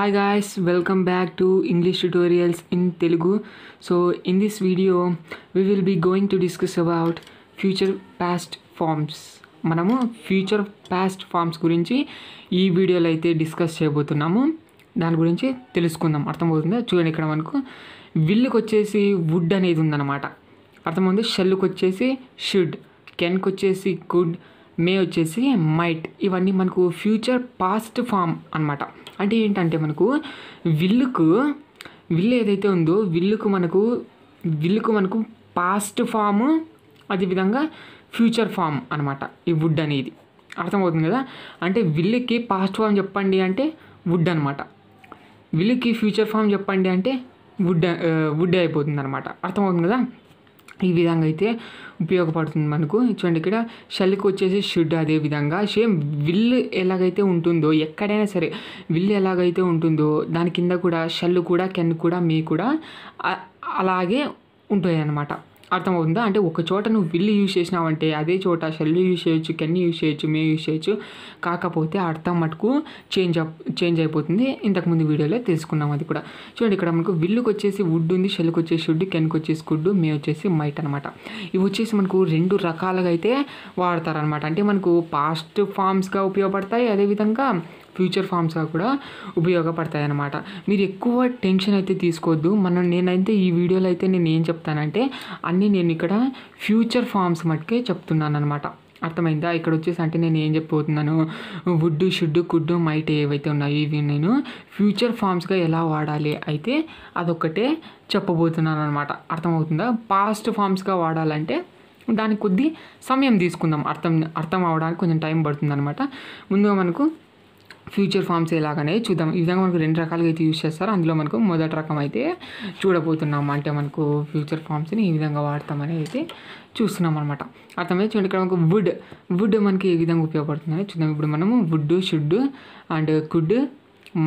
hi guys welcome back to English tutorials in Telugu so in this video we will be going to discuss about future past forms మనము future past forms గురించి ఈ వీడియోలో అయితే discuss చేయబోతున్నాము దాని గురించి తెలుసుకుందాం అర్థమవుతుందా చూడండి ఇక్కడ మనకు విల్లుకి వచ్చేసి వుడ్ అనేది ఉందన్నమాట అర్థమవుతుంది షెల్కి వచ్చేసి షుడ్ కెన్కి వచ్చేసి గుడ్ మే వచ్చేసి మైట్ ఇవన్నీ మనకు ఫ్యూచర్ పాస్ట్ ఫామ్ అనమాట అంటే ఏంటంటే మనకు విల్లుకు విల్లు ఏదైతే ఉందో విల్లుకు మనకు విల్లుకు మనకు పాస్ట్ ఫాము అదేవిధంగా ఫ్యూచర్ ఫామ్ అనమాట ఈ వుడ్ అనేది అర్థమవుతుంది కదా అంటే విల్లుకి పాస్ట్ ఫామ్ చెప్పండి అంటే వుడ్ అనమాట విల్లుకి ఫ్యూచర్ ఫామ్ చెప్పండి అంటే వుడ్ వుడ్ అయిపోతుంది అనమాట అర్థమవుతుంది కదా ఈ విధంగా అయితే ఉపయోగపడుతుంది మనకు చూడండి ఇక్కడ షల్కి వచ్చేసి షుడ్ అదే విధంగా సేమ్ విల్ ఎలాగైతే ఉంటుందో ఎక్కడైనా సరే విల్ ఎలాగైతే ఉంటుందో దాని కింద కూడా షల్లు కూడా కెన్ కూడా మీ కూడా అలాగే ఉంటుంది అనమాట అర్థమవుతుందా అంటే ఒక చోట నువ్వు విల్లు యూజ్ చేసినావంటే అదే చోట షెల్ యూజ్ చేయొచ్చు కెన్ యూజ్ చేయొచ్చు మే యూజ్ చేయొచ్చు కాకపోతే అర్థం మటుకు చేంజ్ చేంజ్ అయిపోతుంది ఇంతకుముందు వీడియోలో తెలుసుకున్నాం అది కూడా చూడండి ఇక్కడ మనకు విల్లుకి వచ్చేసి వుడ్ ఉంది షెల్కి వచ్చేసి వుడ్ కెన్కి వచ్చేసి కుడ్ మే వచ్చేసి మైట్ అనమాట ఇవి వచ్చేసి మనకు రెండు రకాలుగా అయితే వాడతారనమాట అంటే మనకు పాస్ట్ ఫామ్స్గా ఉపయోగపడతాయి అదేవిధంగా ఫ్యూచర్ ఫామ్స్గా కూడా ఉపయోగపడతాయి అనమాట మీరు ఎక్కువ టెన్షన్ అయితే తీసుకోవద్దు మనం నేనైతే ఈ వీడియోలో అయితే నేను ఏం చెప్తానంటే అన్నీ నేను ఇక్కడ ఫ్యూచర్ ఫామ్స్ మటుకే చెప్తున్నాను అనమాట అర్థమైందా ఇక్కడ వచ్చేసి అంటే నేను ఏం చెప్పబోతున్నాను వుడ్డు షుడ్డు కుడ్డు మైట్ ఏవైతే ఉన్నాయో ఇవి నేను ఫ్యూచర్ ఫామ్స్గా ఎలా వాడాలి అయితే అదొక్కటే చెప్పబోతున్నాను అనమాట అర్థమవుతుందా పాస్ట్ ఫామ్స్గా వాడాలంటే దానికి కొద్ది సమయం తీసుకుందాం అర్థం అర్థం అవడానికి కొంచెం టైం పడుతుంది అనమాట ముందుగా మనకు ఫ్యూచర్ ఫామ్స్ ఎలాగనే చూద్దాం ఈ విధంగా మనకు రెండు రకాలుగా అయితే యూజ్ చేస్తారు అందులో మనకు మొదటి రకం అయితే చూడబోతున్నాం అంటే మనకు ఫ్యూచర్ ఫామ్స్ని ఈ విధంగా వాడతామని అయితే చూస్తున్నాం అనమాట అర్థమైతే చూడండి ఇక్కడ మనకు వుడ్ వుడ్ మనకి ఏ విధంగా ఉపయోగపడుతుందని చూద్దాం ఇప్పుడు మనము would should and could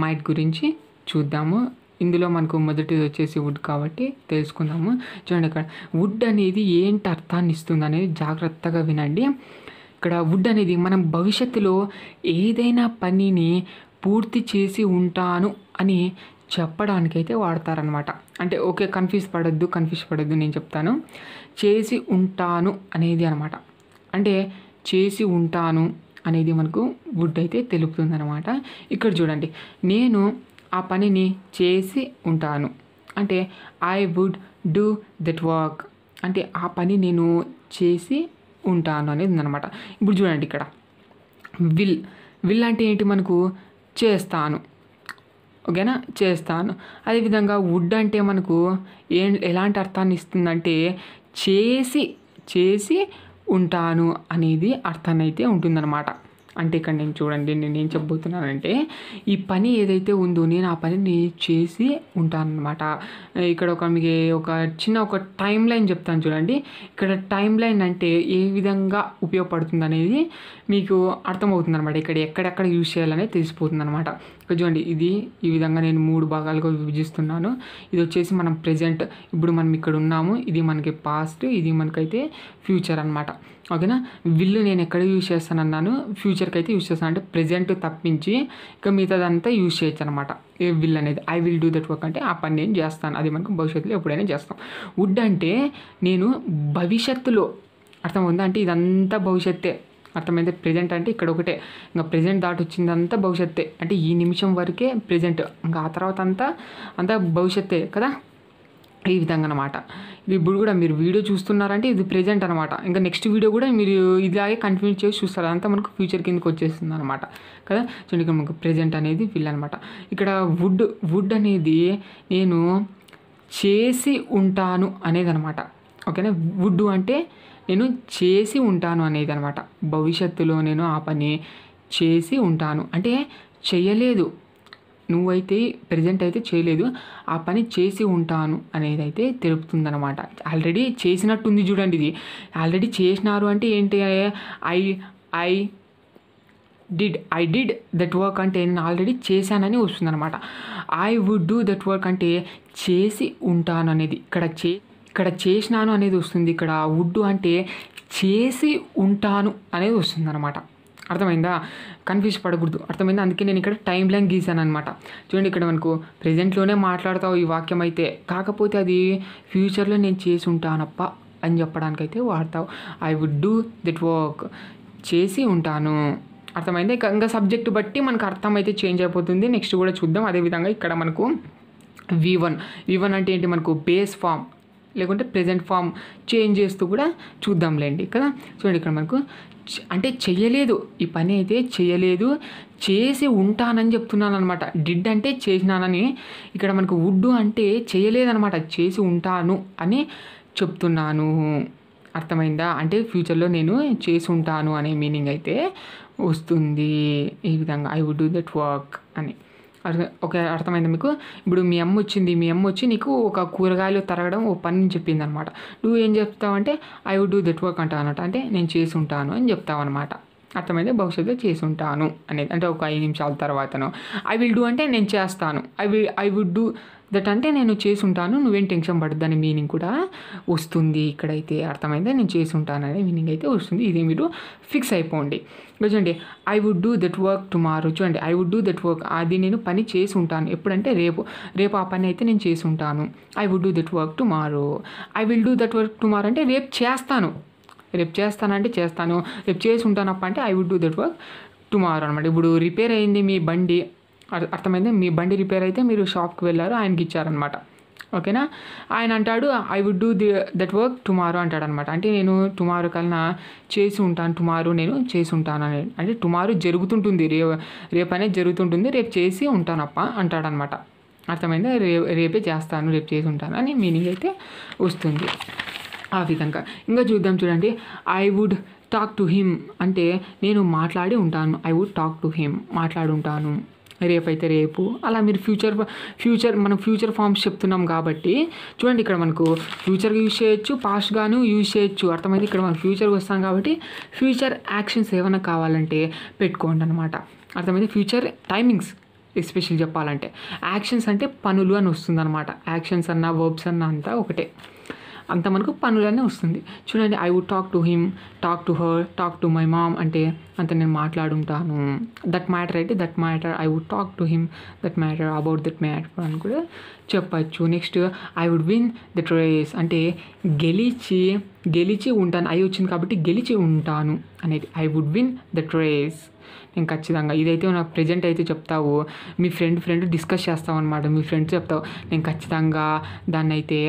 might గురించి చూద్దాము ఇందులో మనకు మొదటిది వచ్చేసి వుడ్ కాబట్టి తెలుసుకుందాము చూడండి ఇక్కడ వుడ్ అనేది ఏంటి అర్థాన్ని ఇస్తుంది అనేది జాగ్రత్తగా వినండి ఇక్కడ వుడ్ అనేది మనం భవిష్యత్తులో ఏదైనా పనిని పూర్తి చేసి ఉంటాను అని చెప్పడానికైతే వాడతారనమాట అంటే ఓకే కన్ఫ్యూజ్ పడద్దు కన్ఫ్యూజ్ పడద్దు నేను చెప్తాను చేసి ఉంటాను అనేది అనమాట అంటే చేసి ఉంటాను అనేది మనకు వుడ్ అయితే తెలుపుతుంది అనమాట ఇక్కడ చూడండి నేను ఆ పనిని చేసి ఉంటాను అంటే I would do that work అంటే ఆ పని నేను చేసి ఉంటాను అనేది ఉందన్నమాట ఇప్పుడు చూడండి ఇక్కడ విల్ విల్ అంటే ఏంటి మనకు చేస్తాను ఓకేనా చేస్తాను అదేవిధంగా వుడ్ అంటే మనకు ఏ ఎలాంటి అర్థాన్ని ఇస్తుందంటే చేసి చేసి ఉంటాను అనేది అర్థాన్ని అయితే ఉంటుందన్నమాట అంటే ఇక్కడ నేను చూడండి నేను ఏం చెప్పబోతున్నానంటే ఈ పని ఏదైతే ఉందో నేను ఆ పని నేను చేసి ఉంటానన్నమాట ఇక్కడ ఒక మీకు ఒక చిన్న ఒక టైం లైన్ చెప్తాను చూడండి ఇక్కడ టైం లైన్ అంటే ఏ విధంగా ఉపయోగపడుతుంది అనేది మీకు అర్థమవుతుంది అనమాట ఇక్కడ ఎక్కడెక్కడ యూజ్ చేయాలనేది తెలిసిపోతుంది అనమాట చూడండి ఇది ఈ విధంగా నేను మూడు భాగాలుగా విభజిస్తున్నాను ఇది వచ్చేసి మనం ప్రజెంట్ ఇప్పుడు మనం ఇక్కడ ఉన్నాము ఇది మనకి పాస్ట్ ఇది మనకైతే ఫ్యూచర్ అనమాట ఓకేనా విల్లు నేను ఎక్కడ యూజ్ చేస్తానన్నాను ఫ్యూచర్కి అయితే యూజ్ చేస్తాను అంటే ప్రజెంట్ తప్పించి ఇక మిగతాదంతా యూజ్ చేయొచ్చు అనమాట ఏ విల్ అనేది I will do that work అంటే ఆ పని నేను చేస్తాను అది మనకు భవిష్యత్తులో ఎప్పుడైనా చేస్తాం వుడ్ అంటే నేను భవిష్యత్తులో అర్థమవుందా అంటే ఇదంతా భవిష్యత్తే అర్థమైతే ప్రజెంట్ అంటే ఇక్కడ ఒకటే ఇంకా ప్రజెంట్ దాటి వచ్చిందంతా భవిష్యత్తే అంటే ఈ నిమిషం వరకే ప్రజెంట్ ఇంకా ఆ తర్వాత అంతా అంతా భవిష్యత్తే కదా ఈ విధంగా అనమాట ఇది ఇప్పుడు కూడా మీరు వీడియో చూస్తున్నారంటే ఇది ప్రజెంట్ అనమాట ఇంకా నెక్స్ట్ వీడియో కూడా మీరు ఇలాగే కంటిన్యూ చేసి చూస్తారు అంతా మనకు ఫ్యూచర్ కిందకి వచ్చేస్తుంది అనమాట కదా చూడండి ఇక్కడ మనకు ప్రజెంట్ అనేది వీల్ అనమాట ఇక్కడ వుడ్ వుడ్ అనేది నేను చేసి ఉంటాను అనేది అనమాట ఓకేనా వుడ్ అంటే నేను చేసి ఉంటాను అనేది అనమాట భవిష్యత్తులో నేను ఆ పని చేసి ఉంటాను అంటే చేయలేదు నువ్వైతే ప్రజెంట్ అయితే చేయలేదు ఆ పని చేసి ఉంటాను అనేది అయితే తెలుపుతుందనమాట ఆల్రెడీ చేసినట్టుంది చూడండి ఇది ఆల్రెడీ చేసినారు అంటే ఏంటి I I did I did that work అంటే నేను ఆల్రెడీ చేశానని వస్తుందనమాట I would do that work అంటే చేసి ఉంటాను అనేది ఇక్కడ చే ఇక్కడ చేసినాను అనేది వస్తుంది ఇక్కడ వుడ్ అంటే చేసి ఉంటాను అనేది వస్తుంది అనమాట అర్థమైందా కన్ఫ్యూజ్ పడకూడదు అర్థమైందా అందుకే నేను ఇక్కడ టైం లైన్ గీసాను అనమాట చూడండి ఇక్కడ మనకు ప్రజెంట్లోనే మాట్లాడతావు ఈ వాక్యం అయితే కాకపోతే అది ఫ్యూచర్లో నేను చేసి ఉంటానప్ప అని చెప్పడానికైతే వాడతావు I would do that work చేసి ఉంటాను అర్థమైంది ఇంకా సబ్జెక్ట్ బట్టి మనకు అర్థమైతే చేంజ్ అయిపోతుంది నెక్స్ట్ కూడా చూద్దాం అదేవిధంగా ఇక్కడ మనకు వి వన్ వి వన్ అంటే ఏంటి మనకు బేస్ ఫామ్ లేకుంటే ప్రజెంట్ ఫామ్ చేంజ్ చేస్తూ కూడా చూద్దాంలేండి కదా చూడండి ఇక్కడ మనకు అంటే చేయలేదు ఈ పని అయితే చేయలేదు చేసి ఉంటానని చెప్తున్నాను అనమాట డిడ్ అంటే చేసినానని ఇక్కడ మనకు వుడ్ అంటే చేయలేదనమాట చేసి ఉంటాను అని చెప్తున్నాను అర్థమైందా అంటే ఫ్యూచర్లో నేను చేసి ఉంటాను అనే మీనింగ్ అయితే వస్తుంది ఈ విధంగా I would do that work అని ఒక అర్థమైంది మీకు ఇప్పుడు మీ అమ్మ వచ్చింది మీ అమ్మ వచ్చి నీకు ఒక కూరగాయలు తరగడం ఓ పని చెప్పింది అనమాట నువ్వు ఏం చెప్తావంటే I would do that work అంటావు అనమాట అంటే నేను చేసి ఉంటాను అని చెప్తావు అనమాట అర్థమైతే భవిష్యత్తులో చేసుంటాను అనేది అంటే ఒక ఐదు నిమిషాల తర్వాతను ఐ విల్ డూ అంటే నేను చేస్తాను I will I would do that అంటే నేను చేసుంటాను నువ్వేం టెన్షన్ పడద్దని మీనింగ్ కూడా వస్తుంది ఇక్కడైతే అర్థమైందా నేను ఉంటాను అనే మీనింగ్ అయితే వస్తుంది ఇది మీరు ఫిక్స్ అయిపోండి చూడండి I would do that work tomorrow చూడండి I would do that work అది నేను పని చేసి ఉంటాను ఎప్పుడంటే రేపు రేపు ఆ పని అయితే నేను చేసి ఉంటాను I would do that work tomorrow I will do that work tomorrow అంటే రేపు చేస్తాను రేపు చేస్తానంటే చేస్తాను రేపు చేసి ఉంటానప్ప అంటే I would do that work tomorrow అనమాట ఇప్పుడు రిపేర్ అయింది మీ బండి అర్థమైంది మీ బండి రిపేర్ అయితే మీరు షాప్కి వెళ్ళారు ఆయనకి ఇచ్చారనమాట ఓకేనా ఆయన అంటాడు I would do the that work tomorrow అంటాడు అనమాట అంటే నేను టుమారో కల్లా చేసి ఉంటాను టుమారో నేను చేసి ఉంటాను అని అంటే టుమారో జరుగుతుంటుంది రే రేపు అనేది జరుగుతుంటుంది రేపు చేసి ఉంటానప్ప అంటాడనమాట అర్థమైందా రే రేపే చేస్తాను రేపు చేసి ఉంటాను అని మీనింగ్ అయితే వస్తుంది ఆ విధంగా ఇంకా చూద్దాం చూడండి I would talk to him అంటే నేను మాట్లాడి ఉంటాను I would talk to him మాట్లాడుంటాను రేపు అయితే రేపు అలా మీరు ఫ్యూచర్ ఫ్యూచర్ మనం ఫ్యూచర్ ఫామ్స్ చెప్తున్నాం కాబట్టి చూడండి ఇక్కడ మనకు ఫ్యూచర్ యూజ్ చేయొచ్చు పాస్ట్ గాను యూజ్ చేయొచ్చు అర్థమైంది ఇక్కడ మనం ఫ్యూచర్ వస్తాం కాబట్టి ఫ్యూచర్ యాక్షన్స్ ఏమైనా కావాలంటే పెట్టుకోండి అనమాట అర్థమైంది ఫ్యూచర్ టైమింగ్స్ ఎస్పెషల్ చెప్పాలంటే యాక్షన్స్ అంటే పనులు అని వస్తుందనమాట యాక్షన్స్ అన్న వర్బ్స్ అన్న అంతా ఒకటే అంత మనకు పనులనే వస్తుంది చూడండి I would talk to him talk to her talk to my mom అంటే అంత నేను మాట్లాడుంటాను దట్ మ్యాటర్ అయితే that matter I would talk to him that matter about that matter అని కూడా చెప్పచ్చు next I would win that race అంటే గెలిచి గెలిచి ఉంటాను అయి వచ్చింది కాబట్టి గెలిచి ఉంటాను అనేది I would win the race నేను ఖచ్చితంగా ఇదైతే నాకు ప్రజెంట్ అయితే చెప్తావు మీ ఫ్రెండ్ ఫ్రెండ్ డిస్కస్ చేస్తావు అనమాట మీ ఫ్రెండ్స్ చెప్తావు నేను ఖచ్చితంగా దాన్ని అయితే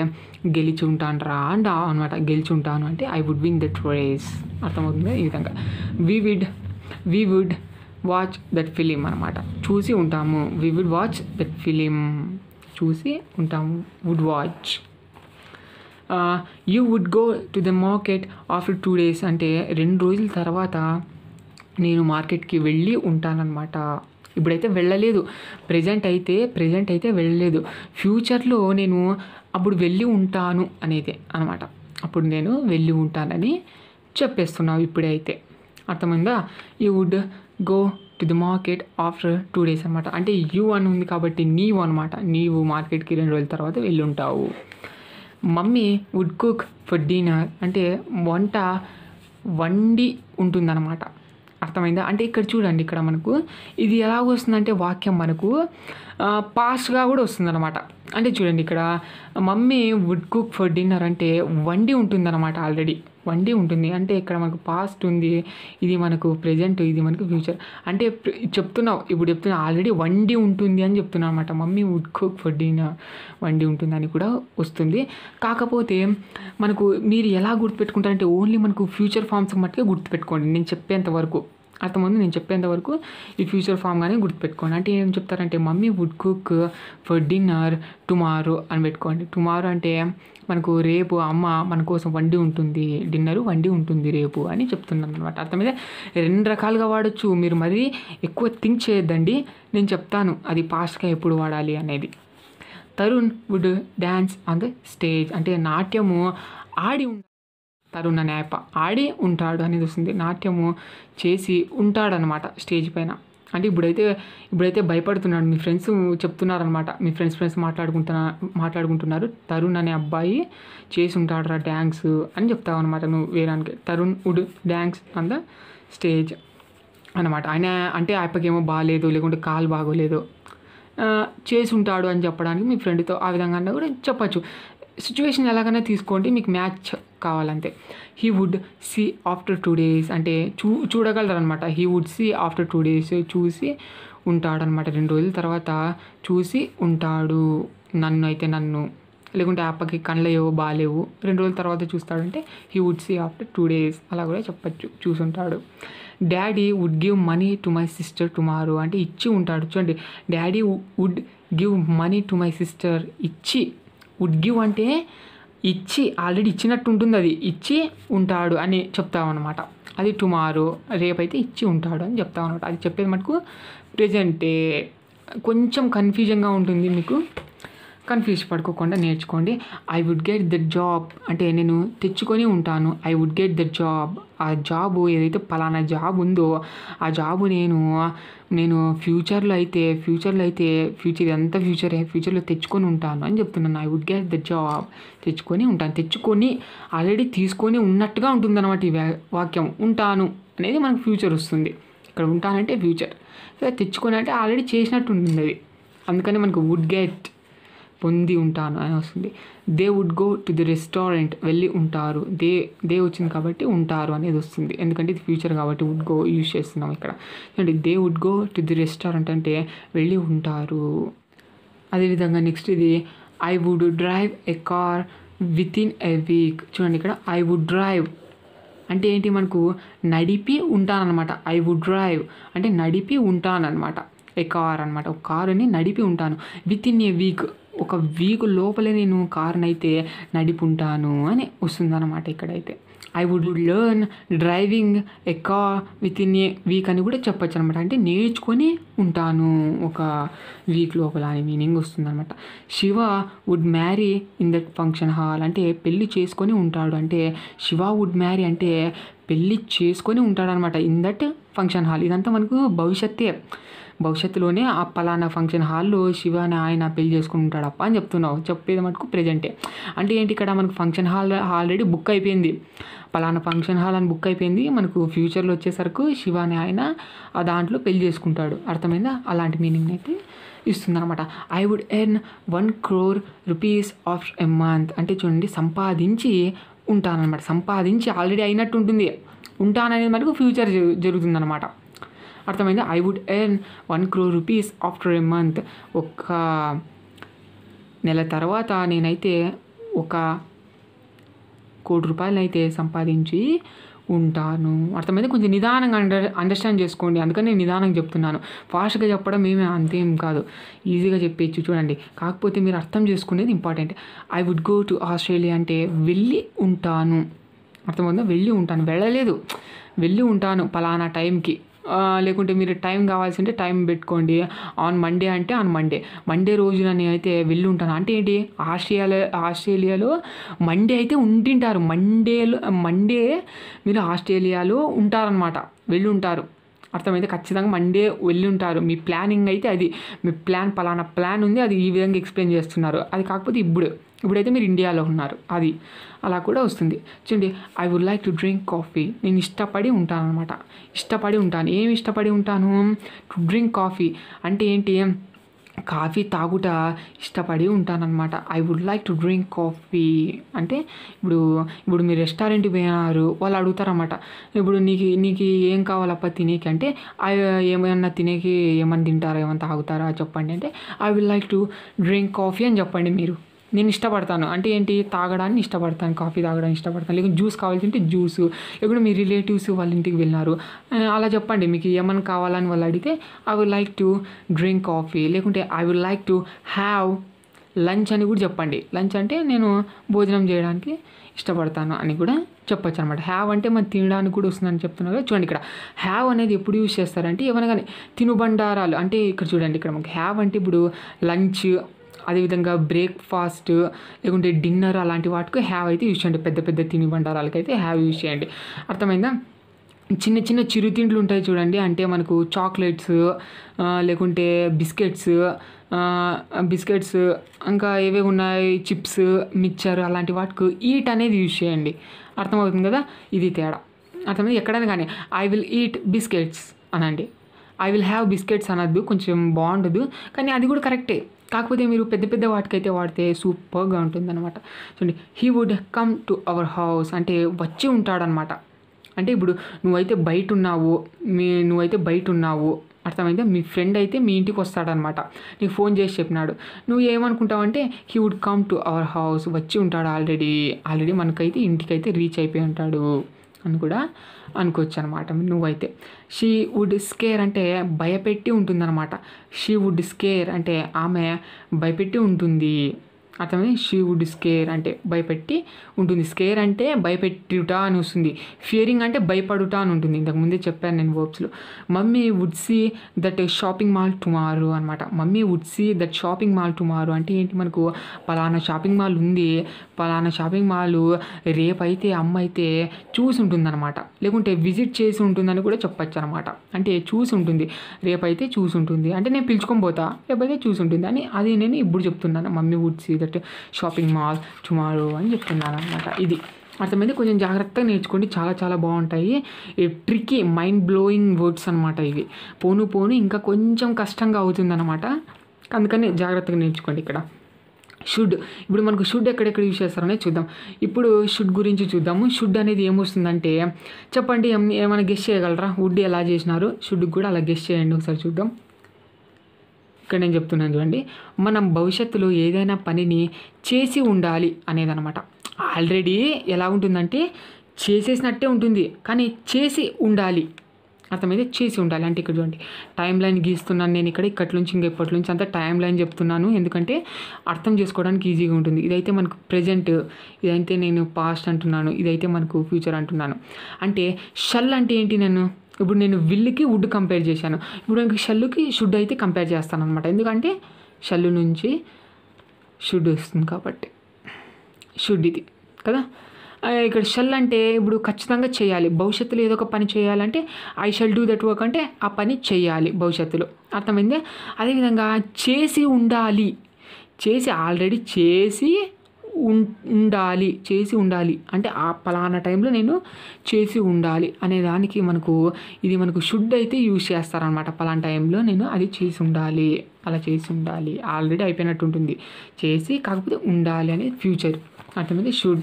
గెలిచి ఉంటాను రా అండ్ అనమాట గెలిచి ఉంటాను అంటే I would win the race అర్థమవుతుంది ఈ విధంగా we would we would watch that film అనమాట చూసి ఉంటాము we would watch that film చూసి ఉంటాము would watch you would go to the market after two days అంటే రెండు రోజుల తర్వాత నేను మార్కెట్కి వెళ్ళి ఉంటానన్నమాట ఇప్పుడైతే వెళ్ళలేదు ప్రజెంట్ అయితే ప్రజెంట్ అయితే వెళ్ళలేదు ఫ్యూచర్లో నేను అప్పుడు వెళ్ళి ఉంటాను అనేది అనమాట అప్పుడు నేను వెళ్ళి ఉంటానని చెప్పేస్తున్నావు ఇప్పుడైతే అర్థమైందా you would go to the market after two days అనమాట అంటే యూ అని ఉంది కాబట్టి నీవు అనమాట నీవు మార్కెట్కి రెండు రోజుల తర్వాత వెళ్ళి ఉంటావు mummy would cook for dinner అంటే వంట వండి ఉంటుందన్నమాట అర్థమైందా అంటే ఇక్కడ చూడండి ఇక్కడ మనకు ఇది ఎలా వస్తుందంటే వాక్యం మనకు పాస్ట్గా కూడా వస్తుందన్నమాట అంటే చూడండి ఇక్కడ mummy would cook for dinner అంటే వండి ఉంటుందన్నమాట ఆల్రెడీ వండి ఉంటుంది అంటే ఇక్కడ మనకు పాస్ట్ ఉంది ఇది మనకు ప్రజెంట్ ఇది మనకు ఫ్యూచర్ అంటే చెప్తున్నావు ఇప్పుడు చెప్తున్నా ఆల్రెడీ వండి ఉంటుంది అని చెప్తున్నా అనమాట మమ్మీ వుడ్ కుక్ ఫుడ్ వండి ఉంటుంది అని కూడా వస్తుంది కాకపోతే మనకు మీరు ఎలా గుర్తుపెట్టుకుంటారంటే ఓన్లీ మనకు ఫ్యూచర్ ఫామ్స్ మట్టుకే గుర్తుపెట్టుకోండి నేను చెప్పేంత వరకు అంతకుముందు నేను చెప్పేంత వరకు ఈ ఫ్యూచర్ కానీ గుర్తుపెట్టుకోండి అంటే ఏం చెప్తారంటే mummy would cook for dinner tomorrow అని పెట్టుకోండి టుమారో అంటే మనకు రేపు అమ్మ మన కోసం వండి ఉంటుంది డిన్నరు వండి ఉంటుంది రేపు అని చెప్తున్నాను అనమాట అర్థమైతే రెండు రకాలుగా వాడచ్చు మీరు మరీ ఎక్కువ థింక్ చేయొద్దండి నేను చెప్తాను అది పాస్ట్గా ఎప్పుడు వాడాలి అనేది Tarun would dance on the stage అంటే నాట్యము ఆడి తరుణనేప ఆడి ఉంటాడు అనేది వస్తుంది నాట్యము చేసి ఉంటాడనమాట స్టేజ్ పైన అంటే ఇప్పుడైతే ఇప్పుడైతే భయపడుతున్నాడు మీ ఫ్రెండ్స్ చెప్తున్నారనమాట మీ ఫ్రెండ్స్ ఫ్రెండ్స్ మాట్లాడుకుంటున్నా మాట్లాడుకుంటున్నారు తరుణ్ అనే అబ్బాయి చేసి ఉంటాడురా డ్యాన్స్ అని చెప్తావు అనమాట నువ్వు వేరానికి Tarun would dance on the stage అనమాట ఆయన అంటే ఆయప్పకేమో బాగాలేదు లేకుంటే కాలు బాగోలేదు చేసి ఉంటాడు అని చెప్పడానికి మీ ఫ్రెండ్తో ఆ విధంగా కూడా చెప్పచ్చు సిచ్యువేషన్ ఎలాగైనా తీసుకోండి మీకు మ్యాచ్ కావాలంతే he would see after two days అంటే చూ అనమాట he would see after two days చూసి ఉంటాడనమాట రెండు రోజుల తర్వాత చూసి ఉంటాడు నన్ను అయితే నన్ను లేకుంటే అప్పకి కళ్ళేవో బాగాలేవు రెండు రోజుల తర్వాత చూస్తాడంటే he would see after two days అలా కూడా చెప్పచ్చు చూసుంటాడు daddy would give money to my sister tomorrow అంటే ఇచ్చి ఉంటాడు చూడండి daddy would give money to my sister ఇచ్చి వుడ్ గివ్ అంటే ఇచ్చి ఆల్రెడీ ఇచ్చినట్టు ఉంటుంది అది ఇచ్చి ఉంటాడు అని చెప్తామన్నమాట అది టుమారో రేపైతే ఇచ్చి ఉంటాడు అని చెప్తామన్నమాట అది చెప్పేది మటుకు ప్రజెంటే కొంచెం కన్ఫ్యూజన్గా ఉంటుంది మీకు కన్ఫ్యూజ్ పడుకోకుండా నేర్చుకోండి I would get the job అంటే నేను తెచ్చుకొని ఉంటాను I would get the job ఆ జాబ్ ఏదైతే పలానా జాబ్ ఉందో ఆ జాబ్ నేను నేను ఫ్యూచర్లో అయితే ఫ్యూచర్లో అయితే ఫ్యూచర్ ఎంత ఫ్యూచర్ ఫ్యూచర్లో తెచ్చుకొని ఉంటాను అని చెప్తున్నాను I would get the job తెచ్చుకొని ఉంటాను తెచ్చుకొని ఆల్రెడీ తీసుకొని ఉన్నట్టుగా ఉంటుందన్నమాట ఈ వాక్యం ఉంటాను అనేది మనకు ఫ్యూచర్ వస్తుంది ఇక్కడ ఉంటానంటే ఫ్యూచర్ తెచ్చుకొని అంటే ఆల్రెడీ చేసినట్టు ఉంటుంది అది అందుకని మనకు వుడ్ గెట్ పొంది ఉంటాను అని వస్తుంది they would go to the restaurant వెళ్ళి ఉంటారు దే దే వచ్చింది కాబట్టి ఉంటారు అనేది వస్తుంది ఎందుకంటే ఇది ఫ్యూచర్ కాబట్టి వుడ్ గో యూజ్ చేస్తున్నాం ఇక్కడ అంటే they would go to the restaurant అంటే వెళ్ళి ఉంటారు అదేవిధంగా నెక్స్ట్ ఇది I would drive a car within a week చూడండి ఇక్కడ ఐ వుడ్ డ్రైవ్ అంటే ఏంటి మనకు నడిపి ఉంటానన్నమాట ఐ వుడ్ డ్రైవ్ అంటే నడిపి ఉంటానన్నమాట ఏ కార్ అనమాట ఒక కారుని నడిపి ఉంటాను విత్ ఇన్ ఏ వీక్ ఒక వీక్ లోపలే నేను అయితే నడిపుంటాను అని వస్తుందన్నమాట ఇక్కడైతే I would learn driving a within a week అని కూడా చెప్పచ్చు అనమాట అంటే నేర్చుకొని ఉంటాను ఒక వీక్ లోపల అని మీనింగ్ వస్తుందన్నమాట Shiva would marry in that function hall అంటే పెళ్ళి చేసుకొని ఉంటాడు అంటే శివ వుడ్ మ్యారీ అంటే పెళ్ళి చేసుకొని ఉంటాడనమాట ఇన్ దట్ ఫంక్షన్ హాల్ ఇదంతా మనకు భవిష్యత్తే భవిష్యత్తులోనే ఆ పలానా ఫంక్షన్ హాల్లో శివ అని ఆయన పెళ్లి చేసుకుంటాడు అప్ప అని చెప్తున్నావు చెప్పేది మటుకు ప్రజెంటే అంటే ఏంటి ఇక్కడ మనకు ఫంక్షన్ హాల్ ఆల్రెడీ బుక్ అయిపోయింది పలానా ఫంక్షన్ హాల్ అని బుక్ అయిపోయింది మనకు ఫ్యూచర్లో వచ్చేసరికి శివ అని ఆయన ఆ దాంట్లో పెళ్లి చేసుకుంటాడు అర్థమైందా అలాంటి మీనింగ్ అయితే ఇస్తుందన్నమాట I would earn one crore rupees of a month అంటే చూడండి సంపాదించి ఉంటానన్నమాట సంపాదించి ఆల్రెడీ అయినట్టు ఉంటుంది ఉంటాననేది మనకు ఫ్యూచర్ జరుగుతుందన్నమాట అర్థమైంది I would earn one crore rupees after a month ఒక నెల తర్వాత నేనైతే ఒక కోటి అయితే సంపాదించి ఉంటాను అర్థమైతే కొంచెం నిదానంగా అండర్ అండర్స్టాండ్ చేసుకోండి అందుకని నేను నిదానంగా చెప్తున్నాను ఫాస్ట్గా చెప్పడం ఏమీ అంతేం కాదు ఈజీగా చెప్పేచ్చు చూడండి కాకపోతే మీరు అర్థం చేసుకునేది important I would go to Australia అంటే వెళ్ళి ఉంటాను అర్థమవుతుందా వెళ్ళి ఉంటాను వెళ్ళలేదు వెళ్ళి ఉంటాను పలానా టైంకి లేకుంటే మీరు టైం కావాల్సి ఉంటే టైం పెట్టుకోండి ఆన్ మండే అంటే ఆన్ మండే మండే రోజున నేనైతే వెళ్ళి ఉంటాను అంటే ఏంటి ఆస్ట్రేలియా ఆస్ట్రేలియాలో మండే అయితే ఉంటుంటారు మండేలో మండే మీరు ఆస్ట్రేలియాలో ఉంటారనమాట వెళ్ళి ఉంటారు అర్థమైతే ఖచ్చితంగా మండే వెళ్ళి ఉంటారు మీ ప్లానింగ్ అయితే అది మీ ప్లాన్ పలానా ప్లాన్ ఉంది అది ఈ విధంగా ఎక్స్ప్లెయిన్ చేస్తున్నారు అది కాకపోతే ఇప్పుడు ఇప్పుడైతే మీరు ఇండియాలో ఉన్నారు అది అలా కూడా వస్తుంది చూడండి I would like to drink coffee నేను ఇష్టపడి ఉంటాను అనమాట ఇష్టపడి ఉంటాను ఏమి ఇష్టపడి ఉంటాను టు డ్రింక్ కాఫీ అంటే ఏంటి కాఫీ తాగుట ఇష్టపడి ఉంటానన్నమాట I would like to drink coffee అంటే ఇప్పుడు ఇప్పుడు మీరు రెస్టారెంట్కి పోయినారు వాళ్ళు అడుగుతారనమాట ఇప్పుడు నీకు నీకు ఏం కావాలప్ప తినేకి అంటే ఏమైనా తినేకి ఏమైనా తింటారా ఏమైనా తాగుతారా చెప్పండి అంటే I would like to drink coffee అని చెప్పండి మీరు నేను ఇష్టపడతాను అంటే ఏంటి తాగడాన్ని ఇష్టపడతాను కాఫీ తాగడానికి ఇష్టపడతాను లేకుంటే జ్యూస్ కావాల్సింటే జ్యూస్ ఎప్పుడు మీ రిలేటివ్స్ వాళ్ళ ఇంటికి వెళ్ళినారు అలా చెప్పండి మీకు ఏమైనా కావాలని వాళ్ళు అడిగితే I would like to drink coffee లేకుంటే I would like to have lunch అని కూడా చెప్పండి లంచ్ అంటే నేను భోజనం చేయడానికి ఇష్టపడతాను అని కూడా చెప్పొచ్చు అనమాట హ్యావ్ అంటే మనం తినడానికి కూడా వస్తుందని చెప్తున్నారు చూడండి ఇక్కడ హ్యావ్ అనేది ఎప్పుడు యూజ్ చేస్తారంటే ఏమైనా కానీ తినుబండారాలు అంటే ఇక్కడ చూడండి ఇక్కడ మనకి హ్యావ్ అంటే ఇప్పుడు లంచ్ అదేవిధంగా బ్రేక్ఫాస్ట్ లేకుంటే డిన్నర్ అలాంటి వాటికి హ్యావ్ అయితే యూజ్ చేయండి పెద్ద పెద్ద తిని అయితే హ్యావ్ యూజ్ చేయండి అర్థమైందా చిన్న చిన్న చిరుతిండ్లు ఉంటాయి చూడండి అంటే మనకు చాక్లెట్స్ లేకుంటే బిస్కెట్స్ బిస్కెట్స్ ఇంకా ఏవే ఉన్నాయి చిప్స్ మిక్చర్ అలాంటి వాటికి ఈట్ అనేది యూజ్ చేయండి అర్థమవుతుంది కదా ఇది తేడా అర్థమైంది ఎక్కడైనా కానీ ఐ విల్ ఈట్ బిస్కెట్స్ అనండి ఐ విల్ హ్యావ్ బిస్కెట్స్ అనద్దు కొంచెం బాగుండదు కానీ అది కూడా కరెక్టే కాకపోతే మీరు పెద్ద పెద్ద వాటికైతే వాడితే సూపర్గా ఉంటుందన్నమాట చూడండి he would come to our house అంటే వచ్చి ఉంటాడనమాట అంటే ఇప్పుడు నువ్వైతే బయట ఉన్నావు మీ నువ్వైతే బయట ఉన్నావు అర్థమైతే మీ ఫ్రెండ్ అయితే మీ ఇంటికి వస్తాడనమాట నీకు ఫోన్ చేసి చెప్పినాడు నువ్వు ఏమనుకుంటావంటే he would come to our house వచ్చి ఉంటాడు ఆల్రెడీ ఆల్రెడీ మనకైతే ఇంటికైతే రీచ్ అయిపోయి ఉంటాడు అని కూడా అనుకోవచ్చు అనమాట నువ్వైతే షీ వుడ్ స్కేర్ అంటే భయపెట్టి ఉంటుందన్నమాట షీ వుడ్ స్కేర్ అంటే ఆమె భయపెట్టి ఉంటుంది అర్థమైంది షీ వుడ్ స్కేర్ అంటే భయపెట్టి ఉంటుంది స్కేర్ అంటే భయపెట్టుట అని వస్తుంది ఫియరింగ్ అంటే భయపడుట అని ఉంటుంది ఇంతకుముందే చెప్పాను నేను వర్బ్స్లో mummy would see that shopping mall tomorrow అనమాట mummy would see that shopping mall tomorrow అంటే ఏంటి మనకు పలానా షాపింగ్ మాల్ ఉంది పలానా షాపింగ్ మాల్ రేపైతే అమ్మ అయితే చూసి అనమాట లేకుంటే విజిట్ చేసి ఉంటుందని కూడా చెప్పచ్చు అనమాట అంటే చూసి ఉంటుంది రేపైతే చూసి ఉంటుంది అంటే నేను పిలుచుకొని పోతా రేపైతే చూసి ఉంటుంది అని అది నేను ఇప్పుడు చెప్తున్నాను mummy would see that shopping mall tomorrow అని చెప్తున్నాను అనమాట ఇది అర్థమైతే కొంచెం జాగ్రత్తగా నేర్చుకోండి చాలా చాలా బాగుంటాయి ట్రికీ మైండ్ బ్లోయింగ్ వర్డ్స్ అనమాట ఇవి పోను పోను ఇంకా కొంచెం కష్టంగా అవుతుందన్నమాట అందుకని జాగ్రత్తగా నేర్చుకోండి ఇక్కడ షుడ్ ఇప్పుడు మనకు షుడ్ ఎక్కడెక్కడ యూజ్ చేస్తారనే చూద్దాం ఇప్పుడు షుడ్ గురించి చూద్దాము షుడ్ అనేది ఏమొస్తుందంటే చెప్పండి ఏమైనా గెస్ట్ చేయగలరా వుడ్ ఎలా చేసినారు షుడ్ కూడా అలా గెస్ట్ చేయండి ఒకసారి చూద్దాం ఇక్కడ నేను చెప్తున్నాను చూడండి మనం భవిష్యత్తులో ఏదైనా పనిని చేసి ఉండాలి అనేదనమాట ఆల్రెడీ ఎలా ఉంటుందంటే చేసేసినట్టే ఉంటుంది కానీ చేసి ఉండాలి అర్థమైతే చేసి ఉండాలి అంటే ఇక్కడ చూడండి టైం లైన్ గీస్తున్నాను నేను ఇక్కడ ఇక్కడి నుంచి ఇంకా ఇప్పటి నుంచి అంతా టైం లైన్ చెప్తున్నాను ఎందుకంటే అర్థం చేసుకోవడానికి ఈజీగా ఉంటుంది ఇదైతే మనకు ప్రజెంట్ ఇదైతే నేను పాస్ట్ అంటున్నాను ఇదైతే మనకు ఫ్యూచర్ అంటున్నాను అంటే షల్ అంటే ఏంటి నేను ఇప్పుడు నేను విల్లుకి వుడ్ కంపేర్ చేశాను ఇప్పుడు ఇంక షల్లుకి షుడ్ అయితే కంపేర్ చేస్తాను అనమాట ఎందుకంటే షల్లు నుంచి షుడ్ వస్తుంది కాబట్టి షుడ్ ఇది కదా ఇక్కడ షల్ అంటే ఇప్పుడు ఖచ్చితంగా చేయాలి భవిష్యత్తులో ఏదో ఒక పని చేయాలంటే I shall do that work అంటే ఆ పని చేయాలి భవిష్యత్తులో అర్థమైందే అదేవిధంగా చేసి ఉండాలి చేసి ఆల్రెడీ చేసి ఉండాలి చేసి ఉండాలి అంటే ఆ పలానా టైంలో నేను చేసి ఉండాలి అనే దానికి మనకు ఇది మనకు షుడ్ అయితే యూజ్ చేస్తారనమాట పలానా టైంలో నేను అది చేసి ఉండాలి అలా చేసి ఉండాలి ఆల్రెడీ అయిపోయినట్టు ఉంటుంది చేసి కాకపోతే ఉండాలి అనే ఫ్యూచర్ అర్థమైంది షుడ్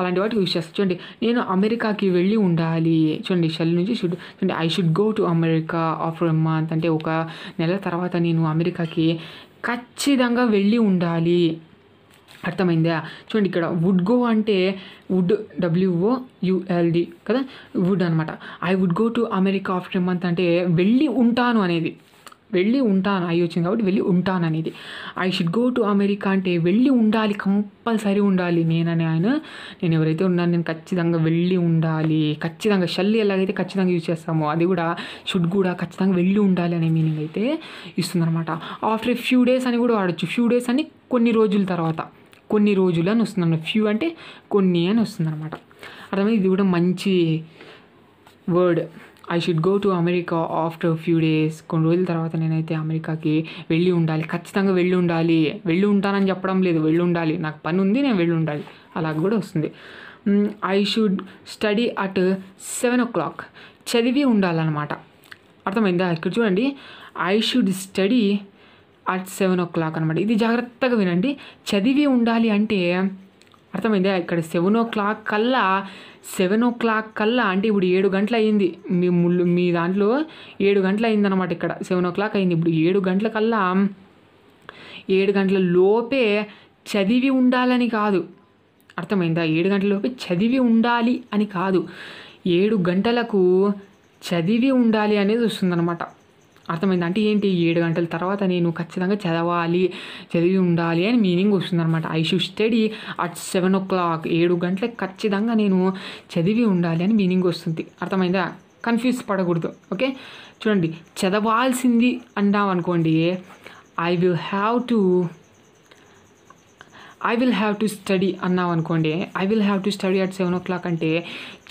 అలాంటి వాటికి యూజ్ చేస్తాను చూడండి నేను అమెరికాకి వెళ్ళి ఉండాలి చూడండి షెల్ నుంచి షుడ్ చూడండి I should go to America after a month అంటే ఒక నెల తర్వాత నేను అమెరికాకి ఖచ్చితంగా వెళ్ళి ఉండాలి అర్థమైందా చూడండి ఇక్కడ వుడ్ గో అంటే వుడ్ డబ్ల్యూఓ యుఎల్డి కదా వుడ్ అనమాట I would go to America after month అంటే వెళ్ళి ఉంటాను అనేది వెళ్ళి ఉంటాను అయ్యి వచ్చింది కాబట్టి వెళ్ళి ఉంటాను అనేది I should go to America అంటే వెళ్ళి ఉండాలి కంపల్సరీ ఉండాలి నేనని ఆయన నేను ఎవరైతే ఉన్నాను నేను ఖచ్చితంగా వెళ్ళి ఉండాలి ఖచ్చితంగా షల్లి ఎలాగైతే ఖచ్చితంగా యూజ్ చేస్తామో అది కూడా షుడ్ కూడా ఖచ్చితంగా వెళ్ళి ఉండాలి అనే మీనింగ్ అయితే ఇస్తుందన్నమాట ఆఫ్టర్ ఫ్యూ డేస్ అని కూడా వాడచ్చు ఫ్యూ డేస్ అని కొన్ని రోజుల తర్వాత కొన్ని రోజులు అని వస్తుంది ఫ్యూ అంటే కొన్ని అని వస్తుంది అనమాట అర్థమైంది ఇది కూడా మంచి word I should go to America after few days కొన్ని రోజుల తర్వాత నేనైతే అమెరికాకి వెళ్ళి ఉండాలి ఖచ్చితంగా వెళ్ళి ఉండాలి వెళ్ళి ఉంటానని చెప్పడం లేదు వెళ్ళి ఉండాలి నాకు పని ఉంది నేను వెళ్ళి ఉండాలి అలాగ కూడా వస్తుంది I should study at seven o'clock చదివి ఉండాలన్నమాట అర్థమైందా ఇక్కడ చూడండి I should study at seven o'clock అనమాట ఇది జాగ్రత్తగా వినండి చదివి ఉండాలి అంటే అర్థమైందా ఇక్కడ సెవెన్ ఓ క్లాక్ కల్లా సెవెన్ ఓ క్లాక్ కల్లా అంటే ఇప్పుడు ఏడు గంటలు అయింది మీ ముళ్ళు మీ దాంట్లో ఏడు గంటలు అయిందనమాట ఇక్కడ సెవెన్ ఓ క్లాక్ అయింది ఇప్పుడు ఏడు గంటల కల్లా ఏడు గంటల లోపే చదివి ఉండాలని కాదు అర్థమైందా ఏడు గంటల లోపే చదివి ఉండాలి అని కాదు ఏడు గంటలకు చదివి ఉండాలి అనేది వస్తుందన్నమాట అర్థమైంది అంటే ఏంటి ఏడు గంటల తర్వాత నేను ఖచ్చితంగా చదవాలి చదివి ఉండాలి అని మీనింగ్ అనమాట I should study at seven o'clock ఏడు గంటలకు ఖచ్చితంగా నేను చదివి ఉండాలి అని మీనింగ్ వస్తుంది అర్థమైందా కన్ఫ్యూజ్ పడకూడదు ఓకే చూడండి చదవాల్సింది అన్నాం అనుకోండి I will have to I will have to study అన్నావు అనుకోండి I will have to study at seven o'clock అంటే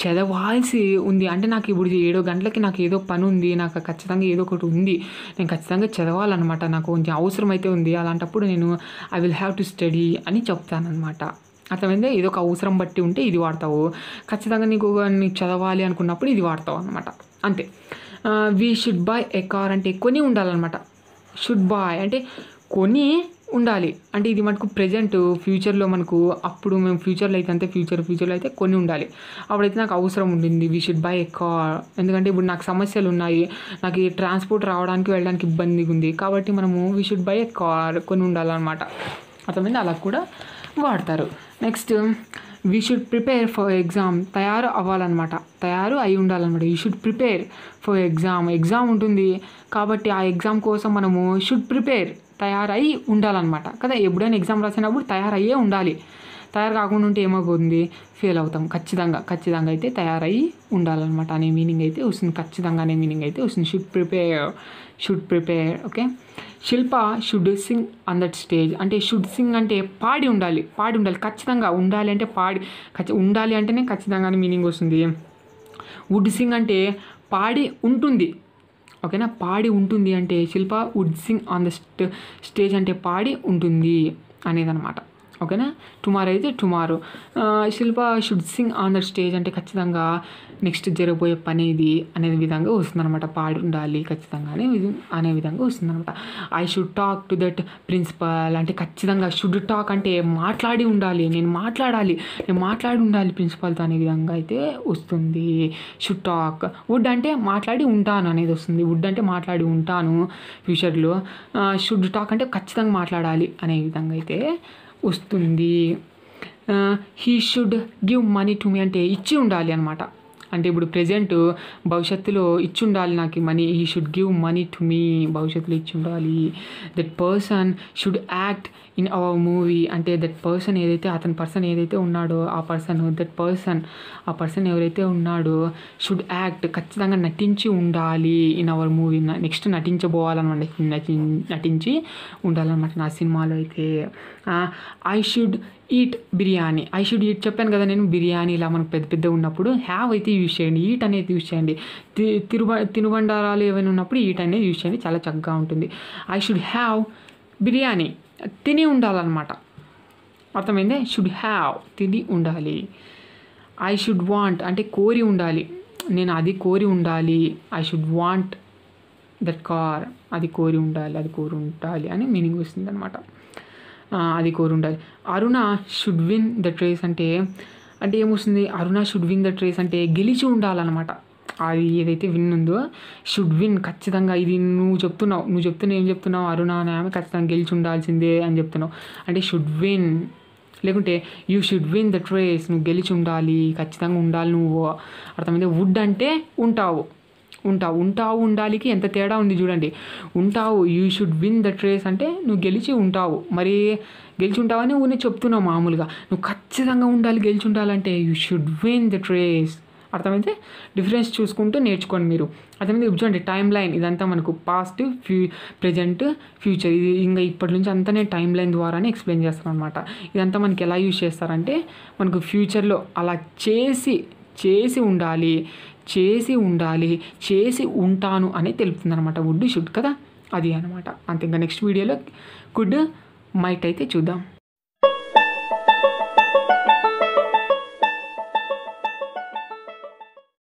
చదవాల్సి ఉంది అంటే నాకు ఇప్పుడు ఏడో గంటలకి నాకు ఏదో పని ఉంది నాకు ఖచ్చితంగా ఏదో ఒకటి ఉంది నేను ఖచ్చితంగా చదవాలన్నమాట నాకు కొంచెం అవసరమైతే ఉంది అలాంటప్పుడు నేను I will have to study అని చెప్తానమాట అర్థమైందే ఇది ఒక అవసరం బట్టి ఉంటే ఇది వాడతావు ఖచ్చితంగా నీకు నీకు చదవాలి అనుకున్నప్పుడు ఇది వాడతావు అనమాట అంతే we should buy a car అంటే కొని ఉండాలన్నమాట షుడ్ బాయ్ అంటే కొని ఉండాలి అంటే ఇది మనకు ప్రజెంట్ ఫ్యూచర్లో మనకు అప్పుడు మేము ఫ్యూచర్లో అయితే అంతే ఫ్యూచర్ ఫ్యూచర్లో అయితే కొన్ని ఉండాలి అప్పుడైతే నాకు అవసరం ఉండింది we should buy a car ఎందుకంటే ఇప్పుడు నాకు సమస్యలు ఉన్నాయి నాకు ఈ ట్రాన్స్పోర్ట్ రావడానికి వెళ్ళడానికి ఇబ్బందిగా ఉంది కాబట్టి మనము we should buy a car కొన్ని ఉండాలన్నమాట అర్థమైంది అలా కూడా వాడతారు next we should prepare for exam తయారు అవ్వాలన్నమాట తయారు అయి ఉండాలన్నమాట you should prepare for exam exam ఉంటుంది కాబట్టి ఆ ఎగ్జామ్ కోసం మనము షుడ్ ప్రిపేర్ తయారై ఉండాలన్నమాట కదా ఎప్పుడైనా ఎగ్జామ్ రాసినప్పుడు తయారయ్యే ఉండాలి తయారు కాకుండా ఉంటే ఏమైపోతుంది ఫెయిల్ అవుతాం ఖచ్చితంగా ఖచ్చితంగా అయితే తయారయ్యి ఉండాలన్నమాట అనే మీనింగ్ అయితే వస్తుంది ఖచ్చితంగా అనే మీనింగ్ అయితే వస్తుంది should prepare should prepare okay Shilpa should sing on that stage అంటే షుడ్ సింగ్ అంటే పాడి ఉండాలి పాడి ఉండాలి ఖచ్చితంగా ఉండాలి అంటే పాడి ఖచ్చి ఉండాలి అంటేనే ఖచ్చితంగానే మీనింగ్ వస్తుంది వుడ్ సింగ్ అంటే పాడి ఉంటుంది ఓకేనా పాడి ఉంటుంది అంటే Shilpa would sing on the stage అంటే పాడి ఉంటుంది అనేదన్నమాట ఓకేనా టుమారో అయితే tomorrow Shilpa should sing on that stage అంటే ఖచ్చితంగా నెక్స్ట్ జరగబోయే పని ఇది అనే విధంగా వస్తుందన్నమాట పాడి ఉండాలి ఖచ్చితంగా అనే విధంగా వస్తుందన్నమాట I should talk to that principal అంటే ఖచ్చితంగా షుడ్ టాక్ అంటే మాట్లాడి ఉండాలి నేను మాట్లాడాలి నేను మాట్లాడి ఉండాలి ప్రిన్సిపాల్తో అనే విధంగా అయితే వస్తుంది షుడ్ టాక్ వుడ్ అంటే మాట్లాడి ఉంటాను అనేది వస్తుంది వుడ్ అంటే మాట్లాడి ఉంటాను ఫ్యూచర్లో షుడ్ టాక్ అంటే ఖచ్చితంగా మాట్లాడాలి అనే విధంగా అయితే వస్తుంది he should give money to me అంటే ఇచ్చి ఉండాలి అనమాట అంటే ఇప్పుడు ప్రజెంట్ భవిష్యత్తులో ఇచ్చి ఉండాలి నాకు money he should give money to me భవిష్యత్తులో ఇచ్చి ఉండాలి that person should act in our movie అంటే దట్ పర్సన్ ఏదైతే అతని పర్సన్ ఏదైతే ఉన్నాడో ఆ పర్సన్ దట్ పర్సన్ ఆ పర్సన్ ఎవరైతే ఉన్నాడో షుడ్ యాక్ట్ ఖచ్చితంగా నటించి ఉండాలి ఇన్ అవర్ మూవీ నెక్స్ట్ నటించబోవాలన్నమాట నటి నటించి ఉండాలన్నమాట నా సినిమాలో అయితే I should eat biryani I should eat చెప్పాను కదా నేను బిర్యానీ ఇలా మనకు పెద్ద పెద్ద ఉన్నప్పుడు హ్యావ్ అయితే యూజ్ చేయండి ఈట్ అనేది యూజ్ చేయండి తిరుబ తినుబండారాలు ఏమైనా ఉన్నప్పుడు ఈట్ అనేది యూజ్ చేయండి చాలా చక్కగా ఉంటుంది ఐ షుడ్ హ్యావ్ బిర్యానీ తిని ఉండాలన్నమాట అర్థమైంది షుడ్ హ్యావ్ తిని ఉండాలి ఐ షుడ్ వాంట్ అంటే కోరి ఉండాలి నేను అది కోరి ఉండాలి I should want that car అది కోరి ఉండాలి అది కోరి ఉండాలి అని మీనింగ్ వస్తుంది అనమాట అది కోరి ఉండాలి Aruna should win the race అంటే అంటే ఏమొస్తుంది Aruna should win the race అంటే గెలిచి ఉండాలన్నమాట అది ఏదైతే విన్ ఉందో షుడ్ విన్ ఖచ్చితంగా ఇది నువ్వు చెప్తున్నావు నువ్వు చెప్తున్నా ఏం చెప్తున్నావు అరుణ అని ఆమె ఖచ్చితంగా గెలిచి ఉండాల్సిందే అని చెప్తున్నావు అంటే షుడ్ విన్ లేకుంటే you should win the race నువ్వు గెలిచి ఉండాలి ఖచ్చితంగా ఉండాలి నువ్వు అర్థమైంది వుడ్ అంటే ఉంటావు ఉంటావు ఉంటావు ఉండాలికి ఎంత తేడా ఉంది చూడండి ఉంటావు you should win the race అంటే నువ్వు గెలిచి ఉంటావు మరి గెలిచి ఉంటావని నేను చెప్తున్నావు మామూలుగా నువ్వు ఖచ్చితంగా ఉండాలి గెలిచి ఉండాలంటే you should win the race అర్థమైతే డిఫరెన్స్ చూసుకుంటూ నేర్చుకోండి మీరు అర్థమైతే చూడండి టైం లైన్ ఇదంతా మనకు పాస్ట్ ఫ్యూ ప్రజెంట్ ఫ్యూచర్ ఇది ఇంకా ఇప్పటి నుంచి అంతా నేను టైం లైన్ ద్వారానే ఎక్స్ప్లెయిన్ చేస్తాను అనమాట ఇదంతా మనకి ఎలా యూజ్ చేస్తారంటే మనకు ఫ్యూచర్లో అలా చేసి చేసి ఉండాలి చేసి ఉండాలి చేసి ఉంటాను అని తెలుపుతుంది అనమాట వుడ్ షుడ్ కదా అది అనమాట అంతే ఇంకా నెక్స్ట్ వీడియోలో గుడ్ మైట్ అయితే చూద్దాం